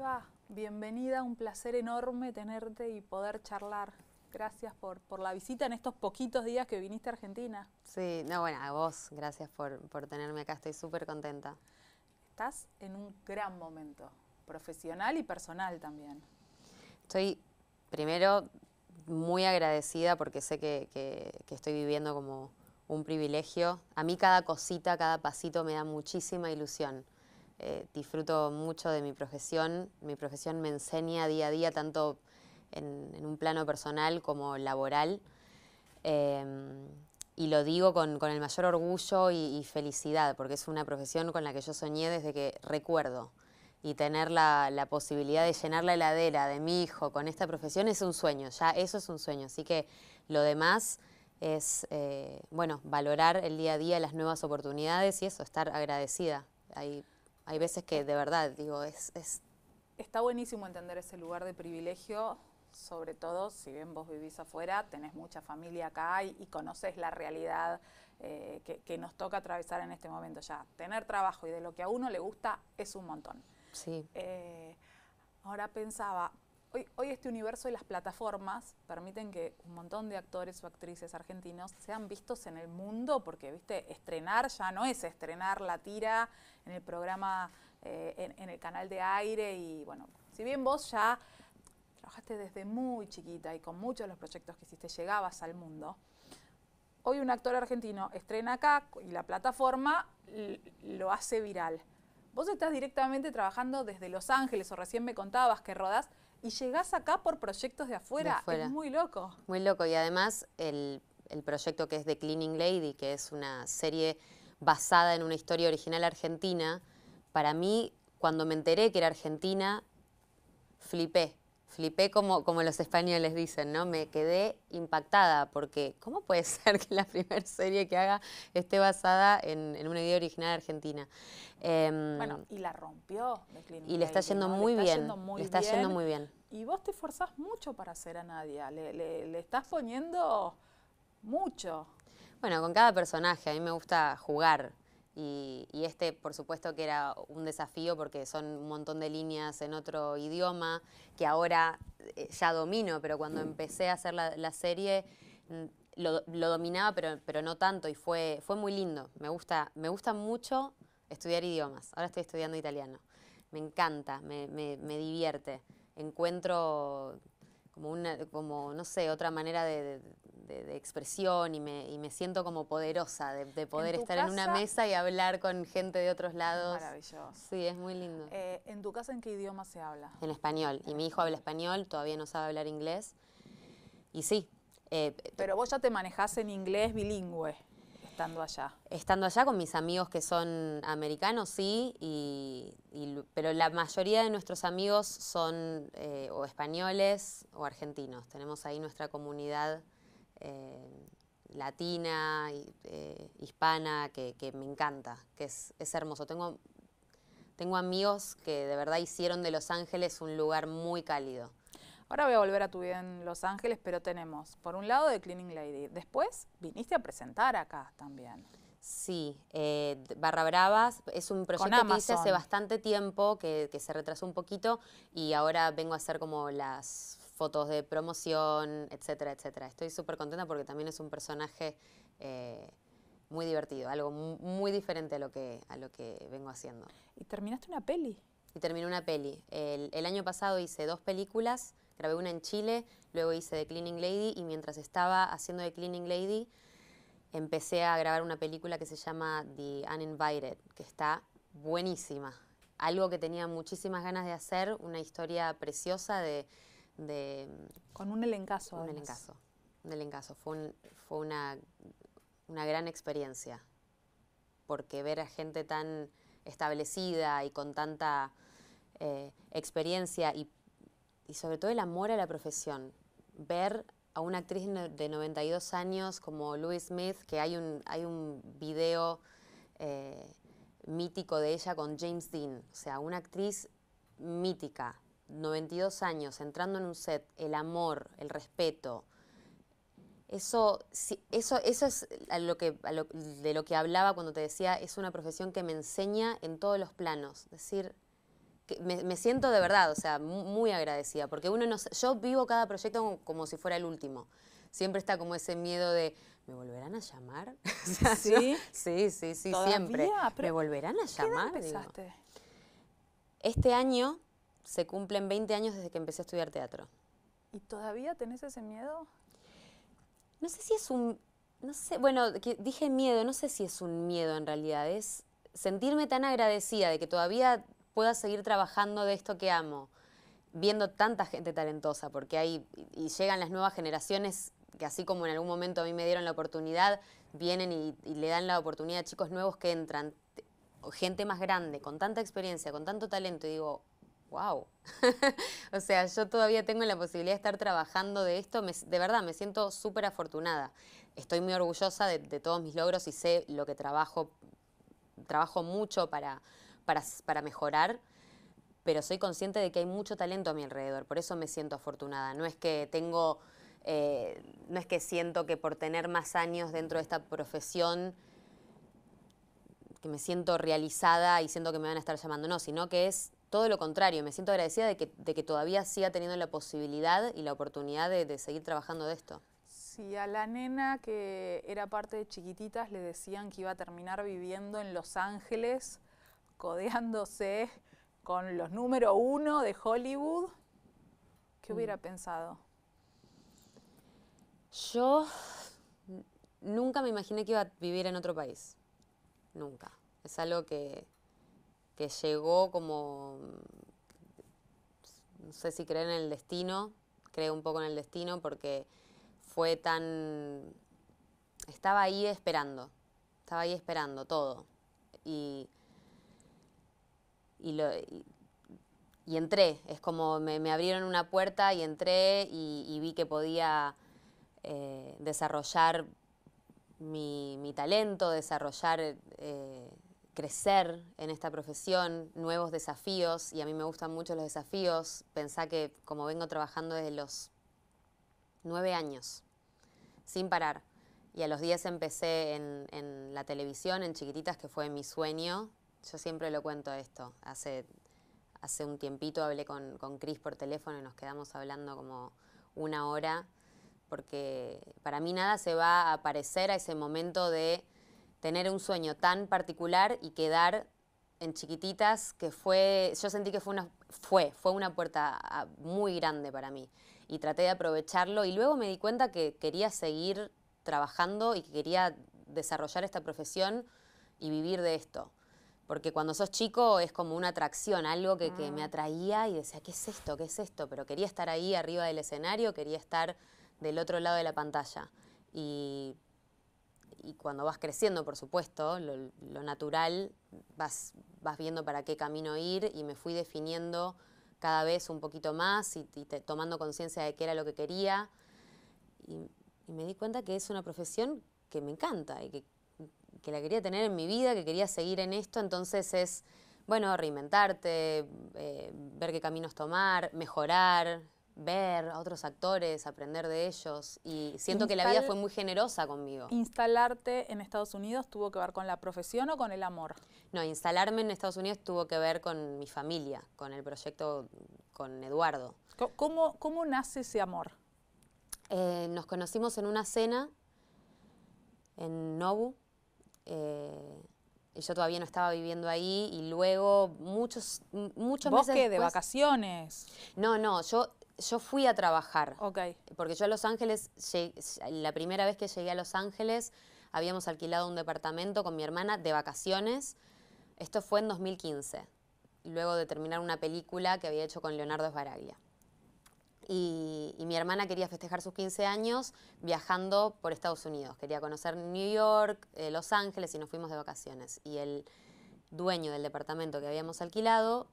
Eva, bienvenida, un placer enorme tenerte y poder charlar. Gracias por, la visita en estos poquitos días que viniste a Argentina. Sí, no, bueno, a vos, gracias por, tenerme acá, estoy súper contenta. Estás en un gran momento, profesional y personal también. Estoy, primero, muy agradecida porque sé que estoy viviendo como un privilegio. A mí cada cosita, cada pasito me da muchísima ilusión eh, disfruto mucho de mi profesión. Mi profesión me enseña día a día, tanto en, un plano personal como laboral. Em, y lo digo con, el mayor orgullo y, felicidad, porque es una profesión con la que yo soñé desde que recuerdo. Y tener la, posibilidad de llenar la heladera de mi hijo con esta profesión es un sueño, ya eso es un sueño. Así que lo demás es, eh, bueno, valorar el día a día las nuevas oportunidades y eso, estar agradecida. Ahí hay veces que de verdad, digo, es, Está buenísimo entender ese lugar de privilegio, sobre todo si bien vos vivís afuera, tenés mucha familia acá y, y conoces la realidad eh, que, nos toca atravesar en este momento ya. Tener trabajo y de lo que a uno le gusta es un montón. Sí. Eh, ahora pensaba, Hoy, este universo y las plataformas permiten que un montón de actores o actrices argentinos sean vistos en el mundo, porque, viste, estrenar ya no es estrenar la tira en el programa, eh, en, el canal de aire y, bueno, si bien vos ya trabajaste desde muy chiquita y con muchos de los proyectos que hiciste llegabas al mundo, hoy un actor argentino estrena acá y la plataforma lo hace viral. Vos estás directamente trabajando desde Los Ángeles, o recién me contabas que rodas y llegás acá por proyectos de afuera. Es muy loco. Muy loco. Y además el, el proyecto que es The Cleaning Lady, que es una serie basada en una historia original argentina, para mí, cuando me enteré que era argentina, flipé flipé como, como los españoles dicen, ¿no? Me quedé impactada porque ¿cómo puede ser que la primera serie que haga esté basada en, una idea original argentina? Em, bueno, y la rompió. Y le está yendo muy bien. le está yendo muy bien. Y vos te esforzás mucho para hacer a Nadia, le, le, le estás poniendo mucho. Bueno, con cada personaje, a mí me gusta jugar. Y, este, por supuesto, que era un desafío porque son un montón de líneas en otro idioma que ahora eh, ya domino, pero cuando empecé a hacer la, serie mm, lo, lo, dominaba, pero, pero no tanto y fue, fue muy lindo. Me gusta, me gusta mucho estudiar idiomas. Ahora estoy estudiando italiano. Me encanta, me, me, me divierte. Encuentro como, una, como no sé, otra manera de, de, expresión y me, y me, siento como poderosa de, poder estar en una mesa y hablar con gente de otros lados. Maravilloso. Sí, es muy lindo. Eh, ¿En tu casa en qué idioma se habla? En español. Y mi hijo habla español, todavía no sabe hablar inglés. Y sí. Eh, eh, pero vos ya te manejás en inglés bilingüe estando allá? Estando allá con mis amigos que son americanos, sí, y, pero la mayoría de nuestros amigos son o españoles o argentinos. Tenemos ahí nuestra comunidad eh, latina, eh, hispana, que, me encanta, que es, hermoso. Tengo, amigos que de verdad hicieron de Los Ángeles un lugar muy cálido. Ahora voy a volver a tu vida en Los Ángeles, pero tenemos, por un lado, The Cleaning Lady. Después viniste a presentar acá también. Sí, eh, Barra Bravas es un proyecto que hice hace bastante tiempo, que, que, se retrasó un poquito, y ahora vengo a hacer como las fotos de promoción, etcétera, etcétera. Estoy súper contenta porque también es un personaje eh, muy divertido, algo muy diferente a lo, que, a lo que vengo haciendo. ¿Y terminaste una peli? Y terminé una peli. El, el año pasado hice dos películas, grabé una en Chile, luego hice The Cleaning Lady y mientras estaba haciendo The Cleaning Lady empecé a grabar una película que se llama The Uninvited, que está buenísima. Algo que tenía muchísimas ganas de hacer, una historia preciosa de con un elencazo. Un un Fue, fue una, gran experiencia, porque ver a gente tan establecida y con tanta eh, experiencia y, sobre todo el amor a la profesión, ver a una actriz de 92 años como Louis Smith, que hay un, hay un video eh, mítico de ella con James Dean, o sea, una actriz mítica, 92 años, entrando en un set, el amor, el respeto, eso, eso, eso es lo que, de lo que hablaba cuando te decía, es una profesión que me enseña en todos los planos. Es decir, que me, siento de verdad, o sea, muy agradecida, porque uno no, yo vivo cada proyecto como, si fuera el último. Siempre está como ese miedo de, ¿me volverán a llamar? ¿Sí? sí, sí, siempre. ¿Me volverán a llamar? ¿Qué Este año se cumplen 20 años desde que empecé a estudiar teatro. ¿Y todavía tenés ese miedo? No sé si es un... No sé, bueno, que dije miedo, no sé si es un miedo en realidad, es sentirme tan agradecida de que todavía pueda seguir trabajando de esto que amo, viendo tanta gente talentosa, porque ahí y llegan las nuevas generaciones que así como en algún momento a mí me dieron la oportunidad, vienen y, y le dan la oportunidad a chicos nuevos que entran, gente más grande, con tanta experiencia, con tanto talento, y digo, wow. o sea, yo todavía tengo la posibilidad de estar trabajando de esto. de verdad, me siento súper afortunada. Estoy muy orgullosa de, todos mis logros y sé lo que trabajo, trabajo mucho para, para, mejorar pero soy consciente de que hay mucho talento a mi alrededor, por eso me siento afortunada. No es que tengo, eh, no es que siento que por tener más años dentro de esta profesión que me siento realizada y siento que me van a estar llamando, no, sino que es todo lo contrario, me siento agradecida de que, todavía siga teniendo la posibilidad y la oportunidad de, seguir trabajando de esto. Si a la nena que era parte de chiquititas le decían que iba a terminar viviendo en Los Ángeles, codeándose con los número uno de Hollywood. ¿Qué mm. hubiera pensado? Yo nunca me imaginé que iba a vivir en otro país. Nunca. Es algo que, que llegó como, mm, no sé si creer en el destino, creo un poco en el destino porque fue tan, estaba ahí esperando, estaba ahí esperando todo. Y, y, entré, es como me, abrieron una puerta y entré y, vi que podía eh, desarrollar mi, talento, desarrollar... Eh, crecer en esta profesión, nuevos desafíos, y a mí me gustan mucho los desafíos. Pensá que como vengo trabajando desde los nueve años, sin parar, y a los diez empecé en, la televisión, en Chiquititas, que fue mi sueño. Yo siempre lo cuento esto. Hace, hace un tiempito hablé con, con Cris por teléfono y nos quedamos hablando como una hora, porque para mí nada se va a parecer a ese momento de tener un sueño tan particular y quedar en chiquititas que fue, yo sentí que fue una, fue, fue una puerta ah, muy grande para mí y traté de aprovecharlo y luego me di cuenta que quería seguir trabajando y que quería desarrollar esta profesión y vivir de esto. Porque cuando sos chico es como una atracción, algo que, que me mm. atraía y decía, ¿qué es esto? ¿Qué es esto? Pero quería estar ahí arriba del escenario, quería estar del otro lado de la pantalla. Y y cuando vas creciendo, por supuesto, lo, natural, vas, vas viendo para qué camino ir y me fui definiendo cada vez un poquito más y, tomando conciencia de qué era lo que quería. Y, me di cuenta que es una profesión que me encanta y que, la quería tener en mi vida, que quería seguir en esto. Entonces es, bueno, reinventarte, eh, ver qué caminos tomar, mejorar, ver a otros actores, aprender de ellos y siento que la vida fue muy generosa conmigo. ¿Instalarte en Estados Unidos tuvo que ver con la profesión o con el amor? No, instalarme en Estados Unidos tuvo que ver con mi familia, con el proyecto con Eduardo. ¿Cómo, cómo nace ese amor? Eh, nos conocimos en una cena en Nobu. Eh, yo todavía no estaba viviendo ahí y luego muchos muchos ¿Vos qué, de vacaciones? No, no, yo yo fui a trabajar. Ok. Porque yo a Los Ángeles, la primera vez que llegué a Los Ángeles, habíamos alquilado un departamento con mi hermana de vacaciones. Esto fue en 2015, luego de terminar una película que había hecho con Leonardo Esbaraglia. Y, mi hermana quería festejar sus 15 años viajando por Estados Unidos. Quería conocer New York, eh, Los Ángeles y nos fuimos de vacaciones. Y el dueño del departamento que habíamos alquilado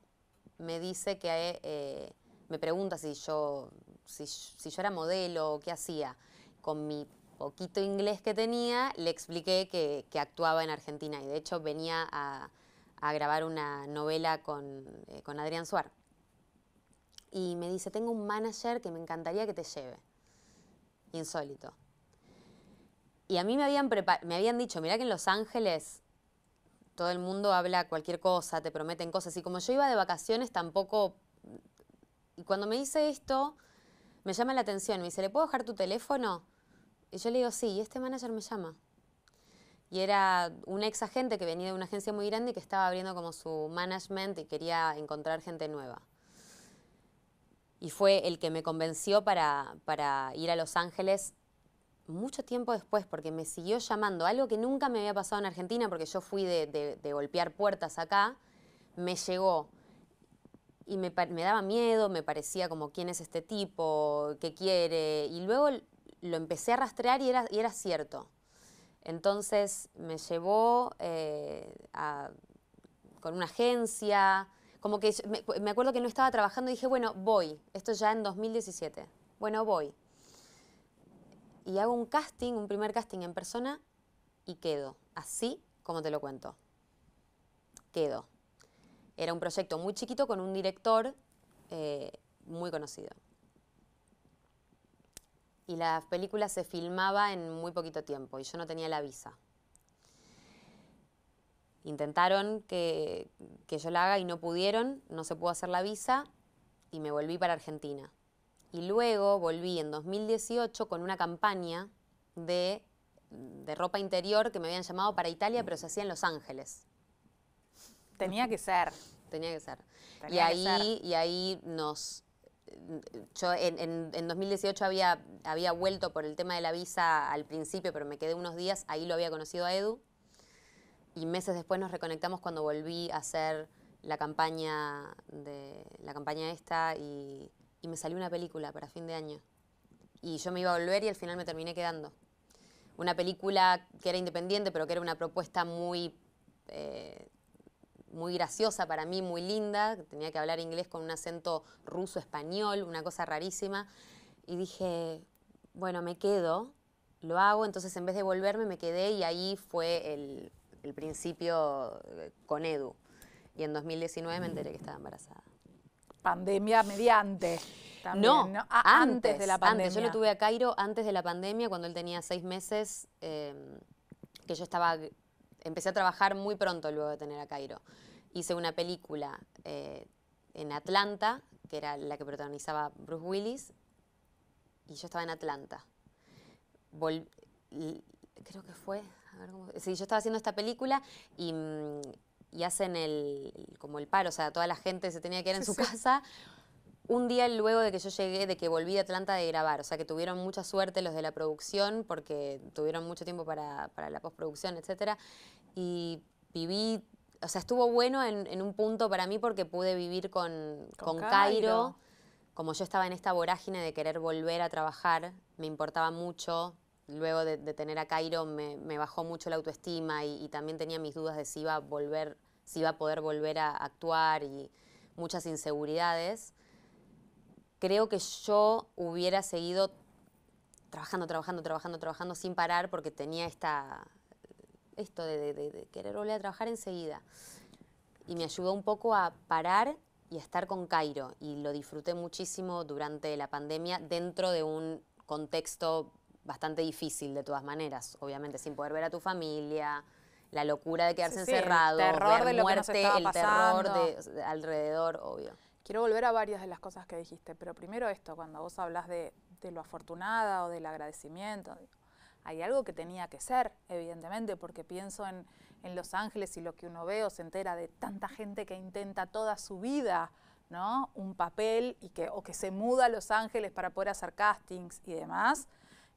me dice que... Eh, me pregunta si yo, si, yo era modelo o qué hacía. Con mi poquito inglés que tenía, le expliqué que, actuaba en Argentina y de hecho venía a, grabar una novela con, eh, Adrián Suar. Y me dice, tengo un manager que me encantaría que te lleve. Insólito. Y a mí me habían, me habían dicho, mirá que en Los Ángeles todo el mundo habla cualquier cosa, te prometen cosas. Y como yo iba de vacaciones, tampoco y cuando me dice esto, me llama la atención. Me dice, ¿le puedo dejar tu teléfono? Y yo le digo, sí, este manager me llama. Y era un ex agente que venía de una agencia muy grande y que estaba abriendo como su management y quería encontrar gente nueva. Y fue el que me convenció para, ir a Los Ángeles mucho tiempo después, porque me siguió llamando, algo que nunca me había pasado en Argentina, porque yo fui de golpear puertas acá, me llegó y me, daba miedo, me parecía como quién es este tipo, qué quiere, y luego lo empecé a rastrear y era, y era cierto. Entonces me llevó eh, con una agencia, como que me, me, acuerdo que no estaba trabajando y dije, bueno, voy, esto ya en 2017, bueno, voy. Y hago un casting, un primer casting en persona y quedo, así como te lo cuento. Quedo. Era un proyecto muy chiquito con un director eh, muy conocido. Y la película se filmaba en muy poquito tiempo y yo no tenía la visa. Intentaron que, yo la haga y no pudieron, no se pudo hacer la visa y me volví para Argentina. Y luego volví en 2018 con una campaña de, de, ropa interior que me habían llamado para Italia, pero se hacía en Los Ángeles. Tenía que ser. Tenía que ser. y, ahí, y ahí nos... Yo en, 2018 había, había vuelto por el tema de la visa al principio, pero me quedé unos días, ahí lo había conocido a Edu. Y meses después nos reconectamos cuando volví a hacer la campaña de la campaña esta y, me salió una película para fin de año. Y yo me iba a volver y al final me terminé quedando. Una película que era independiente, pero que era una propuesta muy eh, muy graciosa para mí, muy linda, tenía que hablar inglés con un acento ruso-español, una cosa rarísima, y dije, bueno, me quedo, lo hago, entonces en vez de volverme me quedé y ahí fue el, el principio eh, con Edu. Y en 2019 me enteré que estaba embarazada. Pandemia mediante. no, ah, antes, de la pandemia. Yo lo tuve a Cairo antes de la pandemia, cuando él tenía seis meses, eh, que yo estaba empecé a trabajar muy pronto luego de tener a Cairo. Hice una película eh, en Atlanta, que era la que protagonizaba Bruce Willis, y yo estaba en Atlanta. creo que fue, sí, yo estaba haciendo esta película mm, y, hacen el, como el paro, o sea, toda la gente se tenía que ir en su casa. Un día luego de que yo llegué, de que volví a Atlanta de grabar, o sea que tuvieron mucha suerte los de la producción porque tuvieron mucho tiempo para, para la postproducción, etcétera y viví, o sea, estuvo bueno en, un punto para mí porque pude vivir con, con, Cairo. Como yo estaba en esta vorágine de querer volver a trabajar, me importaba mucho. Luego de, tener a Cairo me, bajó mucho la autoestima y, y, también tenía mis dudas de si iba a, volver, si iba a poder volver a actuar y muchas inseguridades. Creo que yo hubiera seguido trabajando, trabajando, trabajando, trabajando sin parar porque tenía esta, esto de, querer volver a trabajar enseguida. Y me ayudó un poco a parar y a estar con Cairo. Y lo disfruté muchísimo durante la pandemia dentro de un contexto bastante difícil de todas maneras, obviamente, sin poder ver a tu familia, la locura de quedarse encerrado, el terror muerte, el terror alrededor, obvio. Quiero volver a varias de las cosas que dijiste, pero primero esto, cuando vos hablas de, de, lo afortunada o del agradecimiento, hay algo que tenía que ser, evidentemente, porque pienso en, Los Ángeles y lo que uno ve o se entera de tanta gente que intenta toda su vida ¿no? un papel y que, o que se muda a Los Ángeles para poder hacer castings y demás.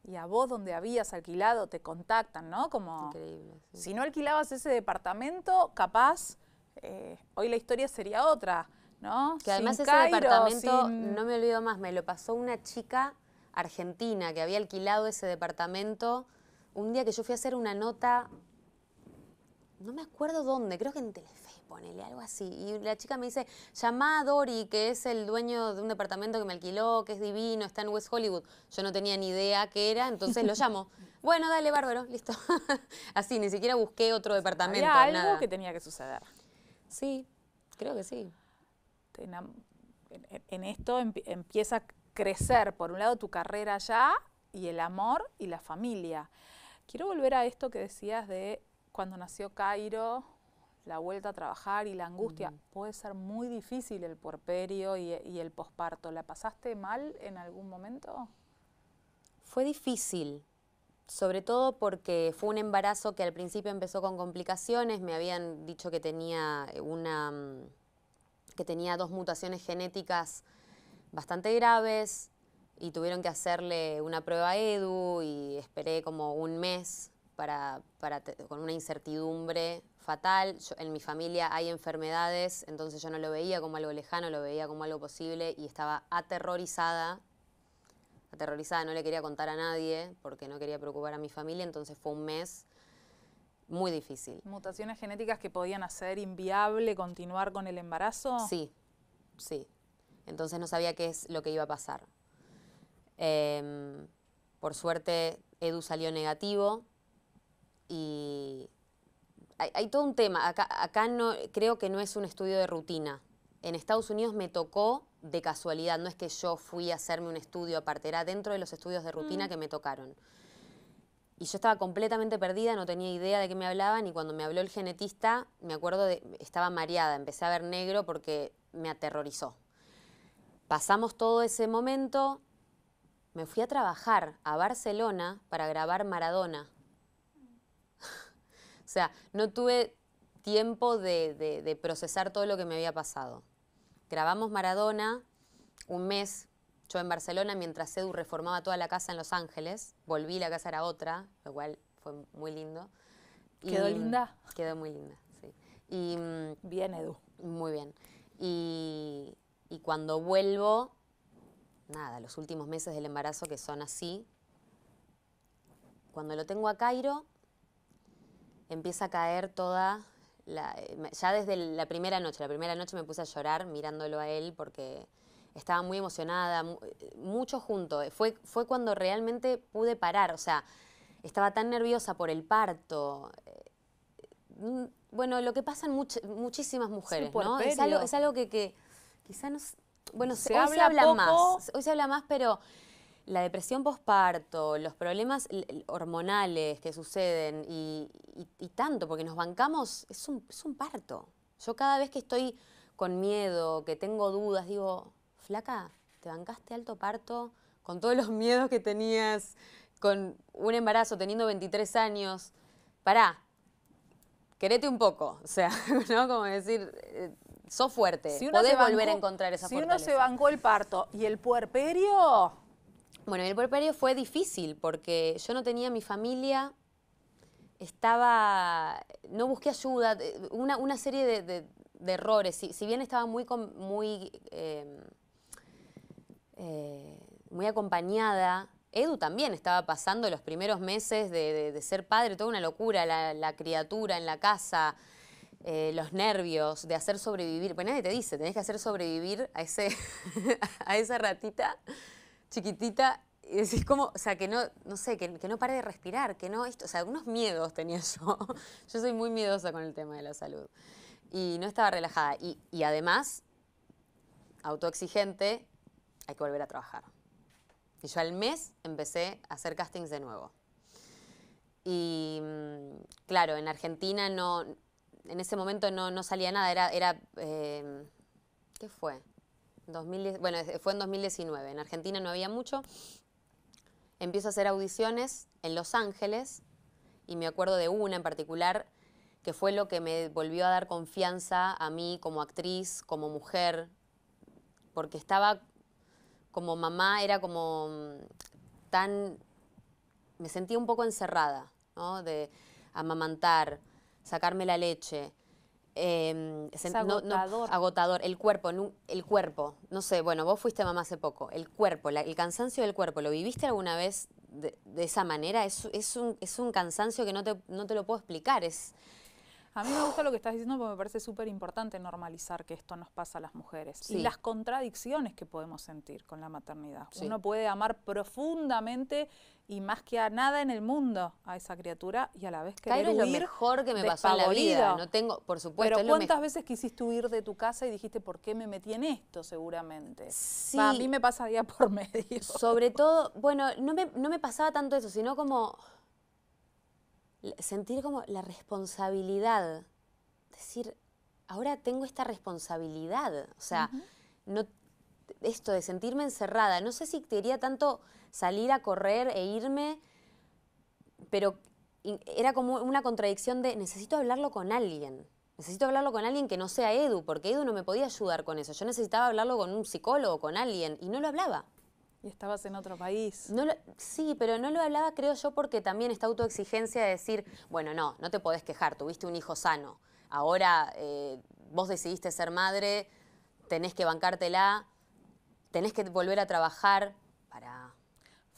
Y a vos donde habías alquilado te contactan, ¿no? Como Increíble, si no alquilabas ese departamento, capaz eh, hoy la historia sería otra, ¿no? Que además ese departamento, no me olvido más, me lo pasó una chica argentina que había alquilado ese departamento, un día que yo fui a hacer una nota, no me acuerdo dónde, creo que en Telefe, ponele algo así, y la chica me dice, llamá a Dori, que es el dueño de un departamento que me alquiló, que es divino, está en West Hollywood. Yo no tenía ni idea qué era, entonces lo llamo. bueno, dale, bárbaro, listo. así, ni siquiera busqué otro departamento. algo que tenía que suceder. Sí, creo que sí. En, en esto empieza crecer, por un lado, tu carrera ya y el amor y la familia. Quiero volver a esto que decías de cuando nació Cairo, la vuelta a trabajar y la angustia. Puede ser muy difícil el porperio y, y el posparto. ¿La pasaste mal en algún momento? Fue difícil, sobre todo porque fue un embarazo que al principio empezó con complicaciones, me habían dicho que tenía una mm, que tenía dos mutaciones genéticas bastante graves y tuvieron que hacerle una prueba a Edu y esperé como un mes para, con una incertidumbre fatal. en mi familia hay enfermedades, entonces yo no lo veía como algo lejano, lo veía como algo posible y estaba aterrorizada. Aterrorizada, no le quería contar a nadie porque no quería preocupar a mi familia, entonces fue un mes muy difícil. ¿Mutaciones genéticas que podían hacer inviable continuar con el embarazo? Sí, sí entonces no sabía qué es lo que iba a pasar. Em, por suerte, Edu salió negativo y hay, todo un tema. Acá, no, creo que no es un estudio de rutina. En Estados Unidos me tocó de casualidad, no es que yo fui a hacerme un estudio aparte, dentro de los estudios de rutina mm. que me tocaron. Y yo estaba completamente perdida, no tenía idea de qué me hablaban y cuando me habló el genetista, me acuerdo, de, estaba mareada, empecé a ver negro porque me aterrorizó. Pasamos todo ese momento, me fui a trabajar a Barcelona para grabar Maradona. o sea, no tuve tiempo de, procesar todo lo que me había pasado. Grabamos Maradona un mes, yo en Barcelona, mientras Edu reformaba toda la casa en Los Ángeles. Volví, la casa era otra, lo cual fue muy lindo. ¿Quedó linda? Quedó muy linda, sí. Y, mm, bien, Edu. Muy bien. Y y cuando vuelvo, nada, los últimos meses del embarazo que son así, cuando lo tengo a Cairo, empieza a caer toda, la, ya desde la primera noche, la primera noche me puse a llorar mirándolo a él porque estaba muy emocionada, mucho junto, fue, fue cuando realmente pude parar, o sea, estaba tan nerviosa por el parto. Eh, mm, bueno, lo que pasan en muchísimas mujeres, ¿no? Es algo, es algo que quizá no. Bueno, hoy se habla más. Hoy se habla más, pero la depresión posparto, los problemas hormonales que suceden y, tanto, porque nos bancamos, es un, parto. Yo cada vez que estoy con miedo, que tengo dudas, digo, flaca, te bancaste alto parto con todos los miedos que tenías, con un embarazo teniendo 23 años, pará, querete un poco, o sea, ¿no? Como decir, eh, Sos fuerte, si podés volver a encontrar esa si fortaleza. Si uno se bancó el parto y el puerperio... Bueno, el puerperio fue difícil porque yo no tenía mi familia, estaba... No busqué ayuda, una, una serie de, errores. Si, bien estaba muy... muy eh, eh, muy acompañada. Edu también estaba pasando los primeros meses de, ser padre, toda una locura, la, la, criatura en la casa, eh, los nervios de hacer sobrevivir, pues nadie te dice, tenés que hacer sobrevivir a, ese, a esa ratita chiquitita y decís como, o sea, que no, no sé, que, no pare de respirar, que no esto, o sea, algunos miedos tenía yo. yo soy muy miedosa con el tema de la salud. Y no estaba relajada. Y, y además, autoexigente, hay que volver a trabajar. Y yo al mes empecé a hacer castings de nuevo. Y mm, claro, en Argentina no, en ese momento no, salía nada, era, era eh, ¿qué fue? 2010, bueno, fue en 2019, en Argentina no había mucho. Empiezo a hacer audiciones en Los Ángeles y me acuerdo de una en particular que fue lo que me volvió a dar confianza a mí como actriz, como mujer, porque estaba como mamá, era como mm, tan... me sentía un poco encerrada, ¿no? De amamantar, sacarme la leche. Eh, agotador. agotador. El cuerpo, el cuerpo. No sé, bueno, vos fuiste mamá hace poco. El cuerpo, el cansancio del cuerpo, ¿lo viviste alguna vez de, esa manera? Es, es, un, es, un, cansancio que no te, no te lo puedo explicar. Es, a mí me gusta lo que estás diciendo porque me parece súper importante normalizar que esto nos pasa a las mujeres y las contradicciones que podemos sentir con la maternidad. Uno puede amar profundamente y más que a nada en el mundo a esa criatura y a la vez que Cairo es lo mejor que me pasó en la vida. No tengo, por supuesto. Pero cuántas veces quisiste huir de tu casa y dijiste por qué me metí en esto, seguramente. Sí. a mí me pasa día por medio. Sobre todo, bueno, no me, pasaba tanto eso, sino como sentir como la responsabilidad. Decir, ahora tengo esta responsabilidad. O sea, no esto de sentirme encerrada, no sé si te haría tanto salir a correr e irme, pero era como una contradicción de necesito hablarlo con alguien. Necesito hablarlo con alguien que no sea Edu, porque Edu no me podía ayudar con eso. Yo necesitaba hablarlo con un psicólogo, con alguien, y no lo hablaba. Y estabas en otro país. No sí, pero no lo hablaba, creo yo, porque también esta autoexigencia de decir, bueno, no, no te podés quejar, tuviste un hijo sano. Ahora eh, vos decidiste ser madre, tenés que bancártela, tenés que volver a trabajar para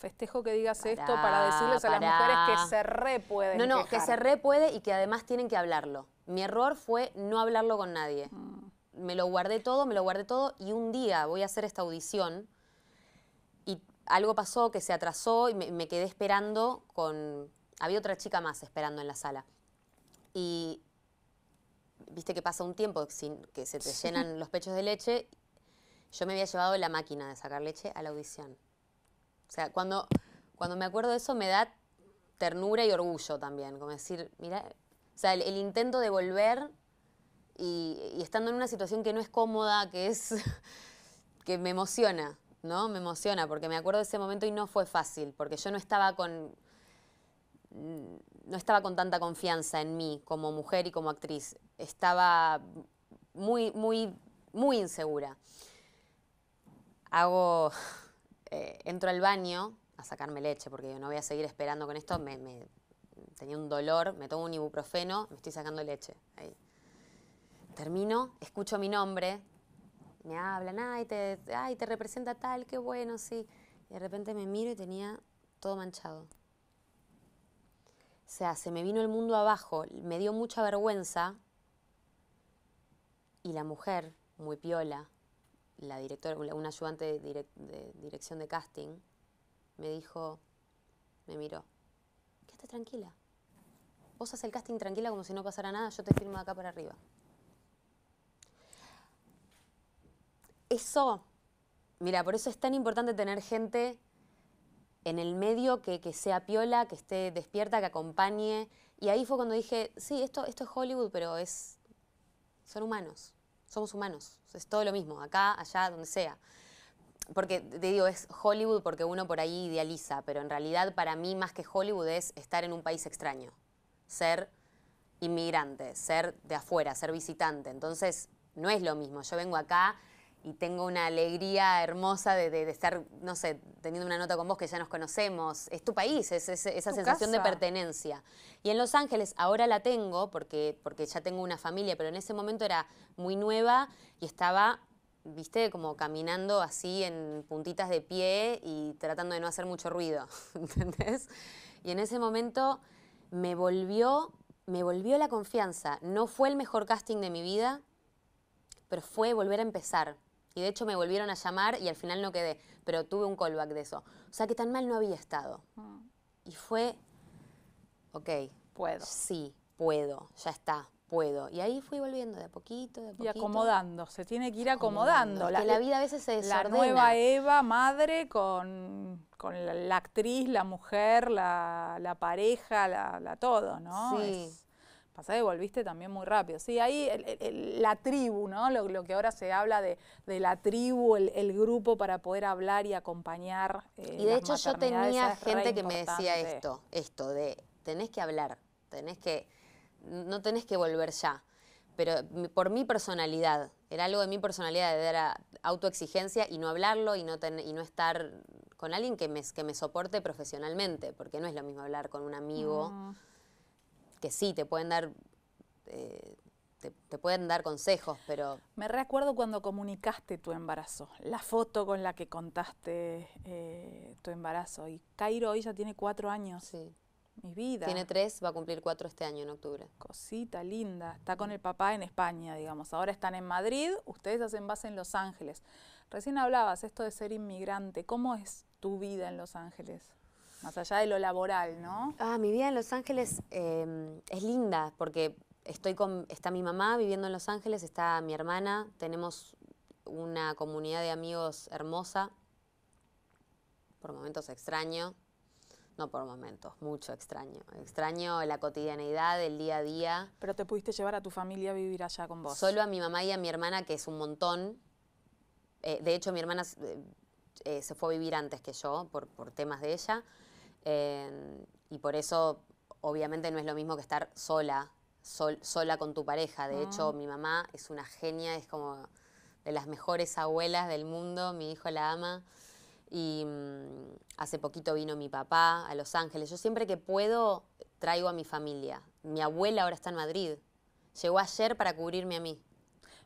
festejo que digas esto para decirles a las mujeres que se re pueden No, no, que se re puede y que además tienen que hablarlo. Mi error fue no hablarlo con nadie. Mm. Me lo guardé todo, me lo guardé todo y un día voy a hacer esta audición y algo pasó que se atrasó y me, quedé esperando con... Había otra chica más esperando en la sala. Y viste que pasa un tiempo sin, que se te llenan los pechos de leche. Yo me había llevado la máquina de sacar leche a la audición. O sea, cuando, cuando me acuerdo de eso me da ternura y orgullo también, como decir, mira, o sea, el, intento de volver y, y, estando en una situación que no es cómoda, que es, que me emociona, ¿no? Me emociona porque me acuerdo de ese momento y no fue fácil, porque yo no estaba con, no estaba con tanta confianza en mí como mujer y como actriz, estaba muy, muy, muy insegura. Hago eh, entro al baño a sacarme leche, porque no voy a seguir esperando con esto, me, tenía un dolor, me tomo un ibuprofeno, me estoy sacando leche. Termino, escucho mi nombre, me hablan, ay te, ay, te representa tal, qué bueno, sí. Y de repente me miro y tenía todo manchado. O sea, se me vino el mundo abajo, me dio mucha vergüenza. Y la mujer, muy piola, la directora, un ayudante de, dirección de casting, me dijo, me miró, quédate tranquila. Vos haces el casting tranquila como si no pasara nada, yo te firmo de acá para arriba. Eso, mira, por eso es tan importante tener gente en el medio que, sea piola, que esté despierta, que acompañe. Y ahí fue cuando dije, sí, esto, esto es Hollywood, pero es, son humanos somos humanos, es todo lo mismo, acá, allá, donde sea. Porque te digo, es Hollywood porque uno por ahí idealiza, pero en realidad para mí más que Hollywood es estar en un país extraño, ser inmigrante, ser de afuera, ser visitante. Entonces, no es lo mismo. Yo vengo acá y tengo una alegría hermosa de, estar, no sé, teniendo una nota con vos que ya nos conocemos. Es tu país, es, esa sensación de pertenencia. Y en Los Ángeles ahora la tengo porque, porque ya tengo una familia, pero en ese momento era muy nueva y estaba, viste, como caminando así en puntitas de pie y tratando de no hacer mucho ruido, ¿entendés? Y en ese momento me volvió, me volvió la confianza. No fue el mejor casting de mi vida, pero fue volver a empezar. Y de hecho me volvieron a llamar y al final no quedé, pero tuve un callback de eso. O sea que tan mal no había estado. Mm. Y fue, ok. Puedo. Sí, puedo, ya está, puedo. Y ahí fui volviendo de a poquito, de a poquito. Y acomodando, se tiene que ir acomodando. La, vida a veces se desordena. La nueva Eva, madre, con, la, actriz, la mujer, la, pareja, la, todo, ¿no? Sí. Pasa y volviste también muy rápido. Sí, ahí la tribu, ¿no? Lo, que ahora se habla de, de la tribu, el, grupo para poder hablar y acompañar. Eh, y de hecho yo tenía gente que me decía esto, esto de tenés que hablar, tenés que, no tenés que volver ya. Pero por mi personalidad, era algo de mi personalidad de dar autoexigencia y no hablarlo y no, y no estar con alguien que me, que me soporte profesionalmente, porque no es lo mismo hablar con un amigo que sí, te pueden dar... Eh, te, pueden dar consejos, pero... Me recuerdo cuando comunicaste tu embarazo, la foto con la que contaste eh, tu embarazo. Y Cairo hoy ya tiene cuatro años. Sí. Mi vida. Tiene tres, va a cumplir cuatro este año, en octubre. Cosita linda. Está con el papá en España, digamos. Ahora están en Madrid, ustedes hacen base en Los Ángeles. Recién hablabas esto de ser inmigrante. ¿Cómo es tu vida en Los Ángeles? más allá de lo laboral, ¿no? Ah, mi vida en Los Ángeles em, es linda porque estoy con, está mi mamá viviendo en Los Ángeles, está mi hermana, tenemos una comunidad de amigos hermosa, por momentos extraño, no por momentos, mucho extraño. Extraño la cotidianeidad, el día a día. Pero te pudiste llevar a tu familia a vivir allá con vos. Solo a mi mamá y a mi hermana, que es un montón. Eh, de hecho, mi hermana eh, eh, se fue a vivir antes que yo por, por temas de ella y por eso, obviamente, no es lo mismo que estar sola, sola con tu pareja. De hecho, ah. mi mamá es una genia, es como de las mejores abuelas del mundo, mi hijo la ama. Y mm, hace poquito vino mi papá a Los Ángeles. Yo siempre que puedo traigo a mi familia. Mi abuela ahora está en Madrid. Llegó ayer para cubrirme a mí.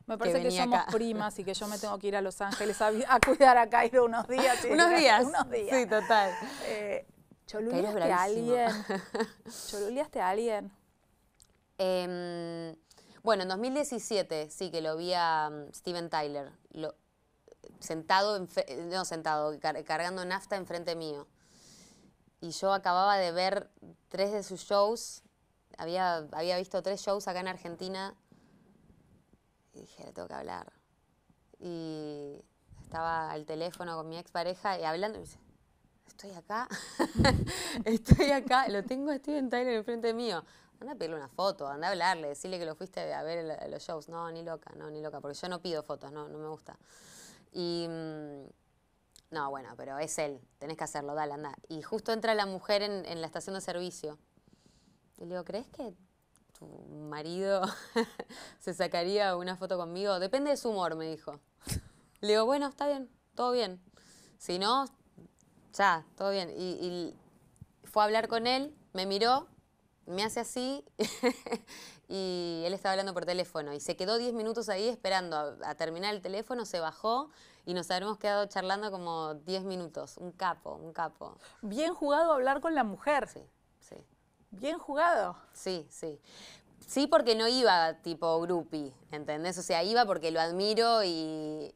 Me parece que, somos primas y que yo me tengo que ir a Los Ángeles a, cuidar a Cairo unos días. unos días. unos días. Sí, total. Eh, ¿Choluleaste a alguien? ¿Choluleaste em, a alguien? bueno, en 2017 sí que lo vi a mm, Steven Tyler, sentado, en, eh, no sentado, cargando nafta enfrente mío. Y yo acababa de ver tres de sus shows, había, había visto tres shows acá en Argentina y dije, le tengo que hablar. Y estaba al teléfono con mi expareja y eh, hablando, y dice, estoy acá, estoy acá, lo tengo a Steven Tyler enfrente mío. Anda a pedirle una foto, anda a hablarle, decirle que lo fuiste a ver los shows. No, ni loca, no, ni loca, porque yo no pido fotos, no, no me gusta. Y. Mm, no, bueno, pero es él, tenés que hacerlo, dale, anda. Y justo entra la mujer en, la estación de servicio. le digo, ¿crees que tu marido se sacaría una foto conmigo? Depende de su humor, me dijo. Le digo, bueno, está bien, todo bien. Si no, ya, todo bien. Y, fue a hablar con él, me miró, me hace así y él estaba hablando por teléfono y se quedó 10 minutos ahí esperando a, terminar el teléfono, se bajó y nos habíamos quedado charlando como 10 minutos. Un capo, un capo. Bien jugado hablar con la mujer. Sí, sí. Bien jugado. Sí, sí. Sí, porque no iba tipo grupi, ¿entendés? O sea, iba porque lo admiro y,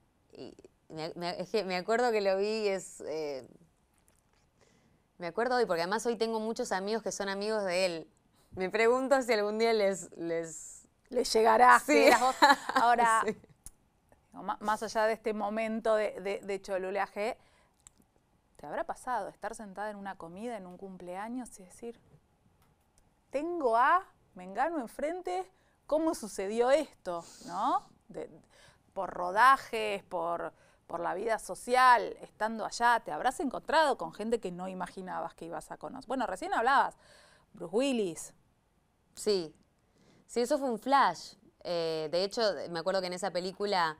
me, acuerdo que lo vi es... Eh, me acuerdo hoy, porque además hoy tengo muchos amigos que son amigos de él. Me pregunto si algún día les... Les, llegará. Sí. Ahora, más allá de este momento de, de, cholulaje, ¿te habrá pasado estar sentada en una comida, en un cumpleaños y decir, tengo a, me engano enfrente, cómo sucedió esto, ¿no? por rodajes, por por la vida social, estando allá, te habrás encontrado con gente que no imaginabas que ibas a conocer. Bueno, recién hablabas, Bruce Willis. Sí, sí, eso fue un flash. Eh, de hecho, me acuerdo que en esa película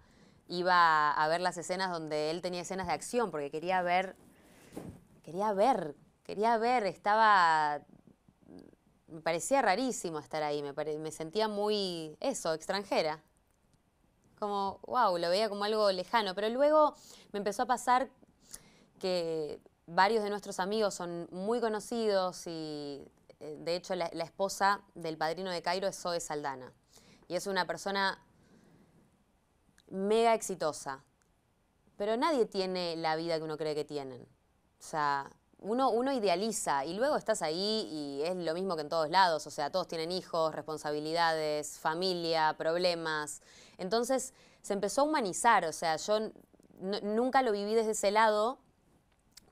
iba a ver las escenas donde él tenía escenas de acción, porque quería ver, quería ver, quería ver, estaba, me parecía rarísimo estar ahí, me sentía muy, eso, extranjera como, wow, lo veía como algo lejano. Pero luego me empezó a pasar que varios de nuestros amigos son muy conocidos y eh, de hecho la, esposa del padrino de Cairo es Zoe Saldana. Y es una persona mega exitosa. Pero nadie tiene la vida que uno cree que tienen. O sea, uno, uno idealiza y luego estás ahí y es lo mismo que en todos lados, o sea, todos tienen hijos, responsabilidades, familia, problemas. Entonces se empezó a humanizar, o sea, yo nunca lo viví desde ese lado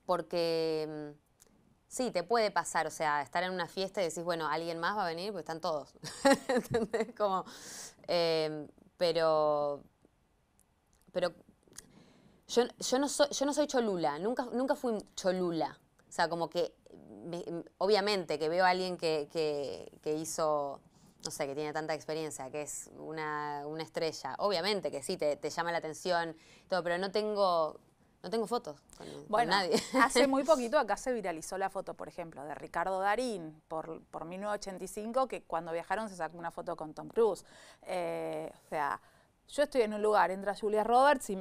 porque mm, sí, te puede pasar, o sea, estar en una fiesta y decís, bueno, alguien más va a venir, pues están todos. ¿Entendés? Como, em, pero, pero yo, yo, no soy, yo no soy cholula, nunca, nunca fui cholula. O sea, como que obviamente que veo a alguien que, que, que hizo, no sé, que tiene tanta experiencia, que es una, estrella, obviamente que sí, te, llama la atención, todo, pero no tengo... No tengo fotos con, bueno, nadie. hace muy poquito acá se viralizó la foto, por ejemplo, de Ricardo Darín por, 1985, que cuando viajaron se sacó una foto con Tom Cruise. Eh, o sea, yo estoy en un lugar, entra Julia Roberts y,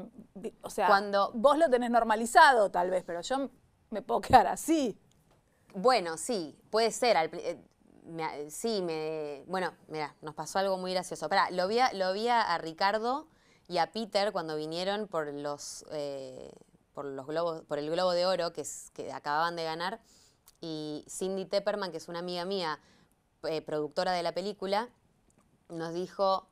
o sea, Cuando, vos lo tenés normalizado tal vez, pero yo me puedo quedar así. Bueno, sí, puede ser. Eh, sí, me. Bueno, mira, nos pasó algo muy gracioso. para lo vi, a, lo vi a, Ricardo y a Peter cuando vinieron por los. Eh, por los globos, por el globo de oro que, acababan de ganar. Y Cindy Tepperman, que es una amiga mía, eh, productora de la película, nos dijo,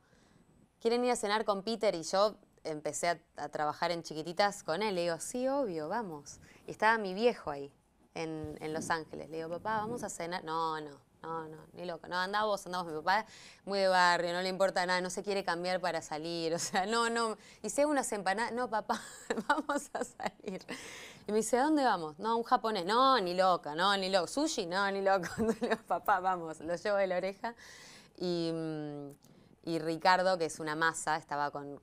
¿quieren ir a cenar con Peter? Y yo empecé a, trabajar en chiquititas con él. Le digo, sí, obvio, vamos. Y estaba mi viejo ahí, en, Los Ángeles. Le digo, papá, vamos a cenar. No, no, no, no, ni loco. No, andá vos, Mi papá muy de barrio, no le importa nada, no se quiere cambiar para salir. O sea, no, no. Hice unas empanadas. No, papá, vamos a salir. Y me dice, dónde vamos? No, un japonés. No, ni loca, no, ni loco. Sushi, no, ni loco. Le digo, papá, vamos. Lo llevo de la oreja. Y, mm, y Ricardo, que es una masa, estaba con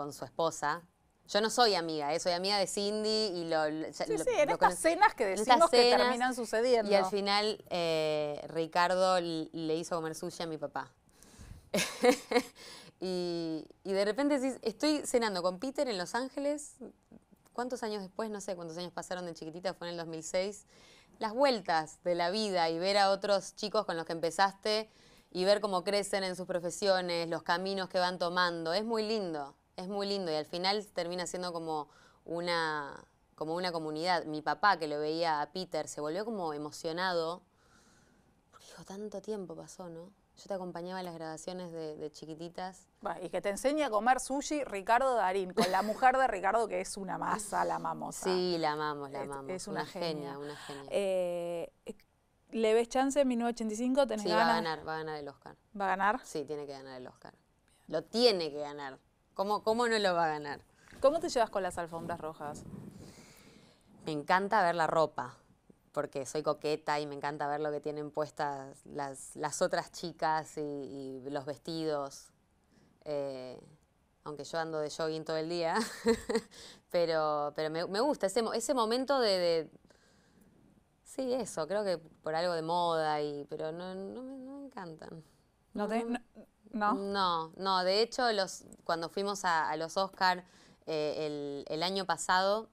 con su esposa. Yo no soy amiga, ¿eh? soy amiga de Cindy y lo... sí, sí, en estas cenas que decimos que terminan sucediendo. Y al final eh, Ricardo le hizo comer suya a mi papá. y, y de repente decís, estoy cenando con Peter en Los Ángeles, ¿cuántos años después? No sé cuántos años pasaron de chiquitita, fue en el 2006. Las vueltas de la vida y ver a otros chicos con los que empezaste y ver cómo crecen en sus profesiones, los caminos que van tomando, es muy lindo es muy lindo y al final termina siendo como una, como una comunidad. Mi papá, que lo veía a Peter, se volvió como emocionado, porque dijo, tanto tiempo pasó, ¿no? Yo te acompañaba en las grabaciones de, chiquititas. y que te enseñe a comer sushi Ricardo Darín, con la mujer de Ricardo, que es una masa, la amamos. Ah. Sí, la amamos, la amamos. Es, una, genia. una genia. Eh, ¿Le ves chance en 1985? sí, va a ganar, va a ganar el Oscar. ¿Va a ganar? Sí, tiene que ganar el Oscar. Lo tiene que ganar. ¿Cómo, no lo va a ganar? ¿Cómo te llevas con las alfombras rojas? Me encanta ver la ropa, porque soy coqueta y me encanta ver lo que tienen puestas las, las otras chicas y, los vestidos. Eh, aunque yo ando de jogging todo el día, pero, pero me, gusta ese, ese momento de, Sí, eso, creo que por algo de moda, y pero no, no, no me encantan. No, no. No, no. De hecho, los, cuando fuimos a, los Oscar eh, el, año pasado,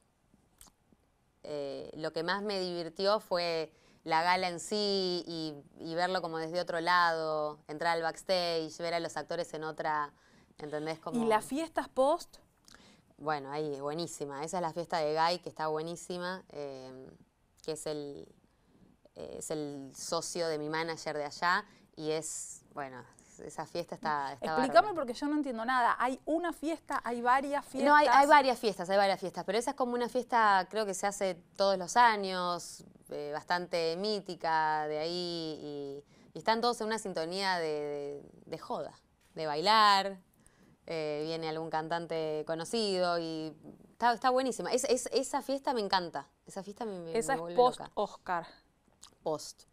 eh, lo que más me divirtió fue la gala en sí y, verlo como desde otro lado, entrar al backstage, ver a los actores en otra, ¿entendés? ¿Y las fiestas post? Bueno, ahí buenísima. Esa es la fiesta de Guy, que está buenísima, eh, que es el, es el socio de mi manager de allá y es, bueno, esa fiesta está, Explicame, porque yo no entiendo nada. ¿Hay una fiesta? ¿Hay varias fiestas? No, hay, varias fiestas, hay varias fiestas, pero esa es como una fiesta, creo que se hace todos los años, eh, bastante mítica de ahí, y, están todos en una sintonía de, joda, de bailar, eh, viene algún cantante conocido y está, buenísima. esa fiesta me encanta, esa fiesta me, me Esa es post-Oscar. Post.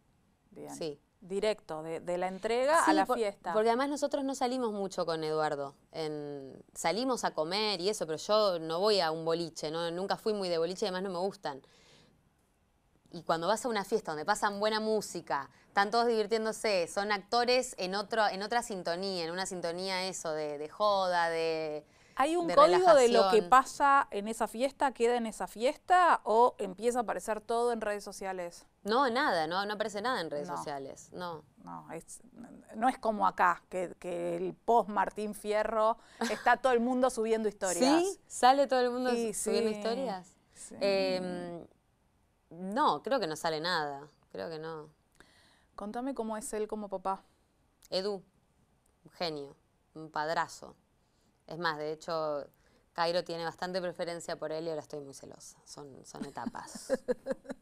Sí directo, de, la entrega a la fiesta. Porque además nosotros no salimos mucho con Eduardo. En, salimos a comer y eso, pero yo no voy a un boliche, nunca fui muy de boliche y además no me gustan. Y cuando vas a una fiesta donde pasan buena música, están todos divirtiéndose, son actores en, otro, en otra sintonía, en una sintonía eso, de joda, de, ¿Hay un código de lo que pasa en esa fiesta, queda en esa fiesta o empieza a aparecer todo en redes sociales? No, nada, no, no aparece nada en redes sociales, no. No es, no es como acá, que, el post Martín Fierro está todo el mundo subiendo historias. ¿Sí? ¿Sale todo el mundo subiendo historias? Em, no, creo que no sale nada, creo que no. Contame cómo es él como papá. Edu, un genio, un padrazo es más, de hecho, Cairo tiene bastante preferencia por él y ahora estoy muy celosa. Son, son etapas.